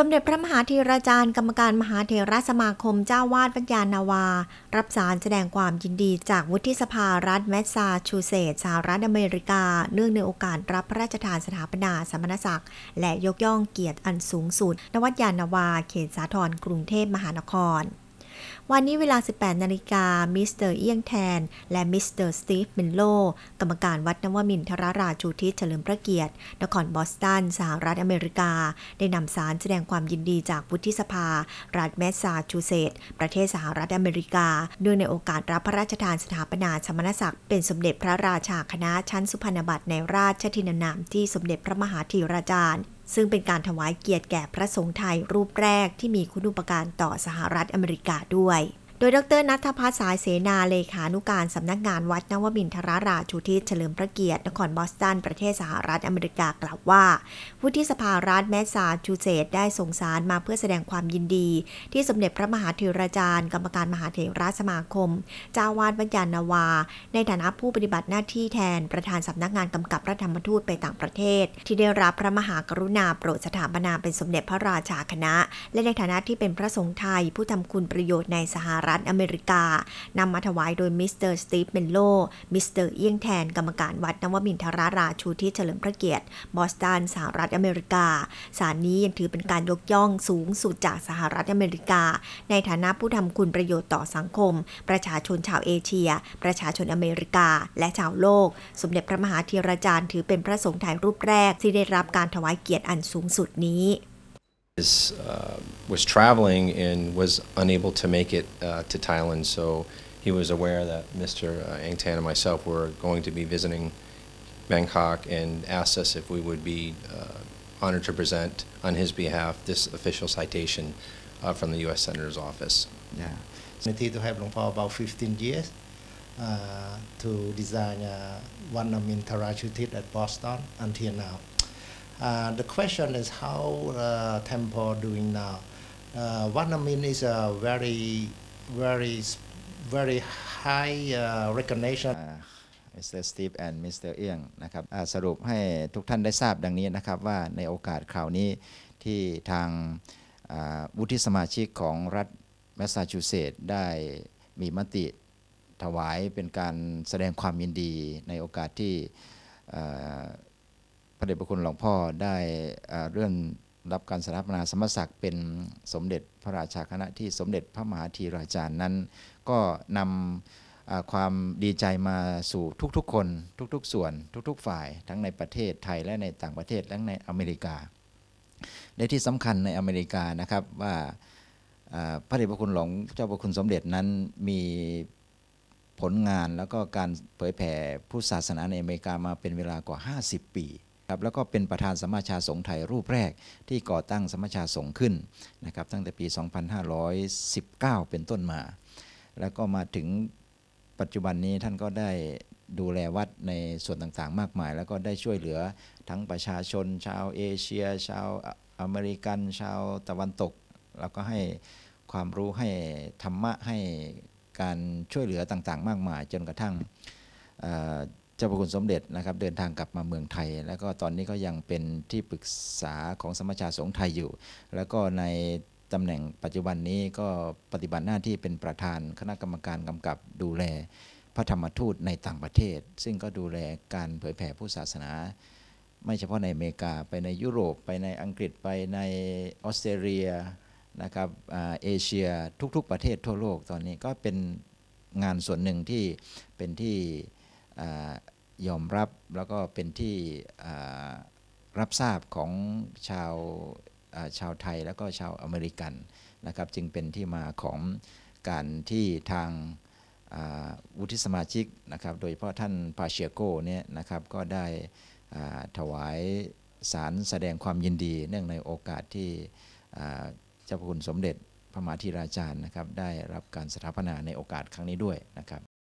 สมเด็จพระมหาธีราจารย์กรรมการมหาเทรสมาคม เจ้าวาดวัญญานาวา รับสารแสดงความยินดีจากวุฒิสภารัฐแมสซาชูเซตส์สหรัฐอเมริกา เนื่องในโอกาสรับพระราชทานสถาปนาสมณศักดิ์ และยกย่องเกียรติอันสูงสุดนวัดยานาวาเขตสาทรกรุงเทพมหานครวันนี้เวลา 18 นาฬิกา มิสเตอร์เอียงแทน และมิสเตอร์สตีฟมินโลกรรมการวัดนวมินทราราชูทิศเฉลิมพระเกียรตินครบอสตัน สหรัฐอเมริกา ได้นำสารแสดงความยินดีจากวุฒิสภา รัฐแมสซาชูเซตส์ประเทศสหรัฐอเมริกา เนื่องในโอกาสรับพระราชทานสถาปนาสมณศักดิ์ เป็นสมเด็จพระราชาคณะชั้นสุพรรณบัตรในราชทินานามที่สมเด็จพระมหาธีราจารย์ซึ่งเป็นการถวายเกียรติแก่พระสงฆ์ไทยรูปแรกที่มีคุณูปการต่อสหรัฐอเมริกาด้วยโดยดรนัทพัฒสายเสนาเลขานุการสำนักงานวัดนวมินทราราชูทิศเฉลิมพระเกียรตินครบอสตัน ประเทศ สหรัฐอเมริกากล่าวว่าวุฒิสภารัฐแมสซาชูเซตได้ส่งสารมาเพื่อแสดงความยินดี ที่สมเด็จพระมหาเถราจารย์ กรรมการมหาเถรสมาคมจ้าวาดวัญญาณวาในฐานะผู้ปฏิบัติหน้าที่แทนประธานสำนักงานกำกับรัฐธรรมทูตไปต่างประเทศ ที่ได้รับพระมหากรุณาโปรดสถาปนาเป็นสมเด็จพระราชาคณะ และในฐานะที่เป็นพระสงฆ์ไทย ผู้ทำคุณประโยชน์ในสหรัฐรัฐอเมริกา นำมาถวายโดยมิสเตอร์สตีฟเมนโลมิสเตอร์เอี้ยงแทน กรรมการวัดนวมินทราราชูที่เฉลิมพระเกียรติ บอสตันสหรัฐอเมริกา สารนี้ยังถือเป็นการยกย่องสูงสุดจากสหรัฐอเมริกา ในฐานะผู้ทำคุณประโยชน์ต่อสังคม ประชาชนชาวเอเชีย ประชาชนอเมริกา และชาวโลก สมเด็จพระมหาธีราจารย์ถือเป็นพระสงฆ์ถ่ายรูปแรก ที่ได้รับการถวายเกียรติอันสูงสุดนี้ is, uh, was traveling and was unable to make it uh, to Thailand. So he was aware that Mr. Uh, Ang Tan and myself were going to be visiting Bangkok and asked us if we would be uh, honored to present on his behalf this official citation uh, from the U.S. Senator's office. Yeah. think to have Long for about 15 years to design one of Mintara at Boston until now. the question is how uh, temple doing now. Uh, v i e t n a m e a n is a very, very, very high uh, recognition. Uh, Mr. Steve and Mr. เอียงนะครับสรุปให้ทุกท่านได้ทราบดังนี้นะครับว่าในโอกาสคราวนี้ที่ทางวุฒิสมาชิกของรัฐแมสซาชูเซตส์ได้มีมติถวายเป็นการแสดงความยินดีในโอกาสที่พระเดชพระคุณหลวงพ่อได้เรื่องรับการสถาปนาสมศักดิ์เป็นสมเด็จพระราชาคณะที่สมเด็จพระมหาธีราจารย์นั้น ก็นำความดีใจมาสู่ทุกๆคนทุกๆ ส่วนทุกๆ ฝ่ายทั้งในประเทศไทยและในต่างประเทศและในอเมริกา ในที่สำคัญในอเมริกานะครับว่าพระเดชพระคุณหลวงเจ้าพระคุณสมเด็จนั้นมีผลงานแล้วก็การเผยแผ่พุทธศาสนาในอเมริกามาเป็นเวลากว่า 50 ปีครับแล้วก็เป็นประธานสมาชาสงฆ์ไทยรูปแรกที่ก่อตั้งสมาชาสงฆ์ขึ้นนะครับ ตั้งแต่ปี 2519 เป็นต้นมา แล้วก็มาถึงปัจจุบันนี้ท่านก็ได้ดูแลวัดในส่วนต่างๆ มากมาย แล้วก็ได้ช่วยเหลือทั้งประชาชนชาวเอเชียชาวอเมริกันชาวตะวันตก แล้วก็ให้ความรู้ให้ธรรมะให้การช่วยเหลือต่างๆ มากมายจนกระทั่งเจ้าพระคุณสมเด็จนะครับเดินทางกลับมาเมืองไทย แล้วก็ตอนนี้ก็ยังเป็นที่ปรึกษาของสมชาสงฆ์ไทยอยู่ แล้วก็ในตำแหน่งปัจจุบันนี้ก็ปฏิบัติหน้าที่เป็นประธานคณะกรรมการกำกับ ดูแลพระธรรมทูตในต่างประเทศ ซึ่งก็ดูแลการเผยแผ่ผู้ศาสนา ไม่เฉพาะในอเมริกาไปในยุโรป ไปในอังกฤษไปในออสเตรเลียนะครับเอเชียทุกๆ ประเทศทั่วโลกตอนนี้ก็เป็นงานส่วนหนึ่งที่เป็นที่ยอมรับแล้วก็เป็นที่รับทราบของชาวชาวไทยแล้วก็ชาวอเมริกันนะครับ จึงเป็นที่มาของการที่ทางวุฒิสมาชิกนะครับ โดยเฉพาะท่านปาเชียโกเนี่ยนะครับก็ได้ถวายสารแสดงความยินดีเนื่องในโอกาสที่เจ้าพระคุณสมเด็จพระมหาธิราจารย์นะครับได้รับการสถาปนาในโอกาสครั้งนี้ด้วยนะครับ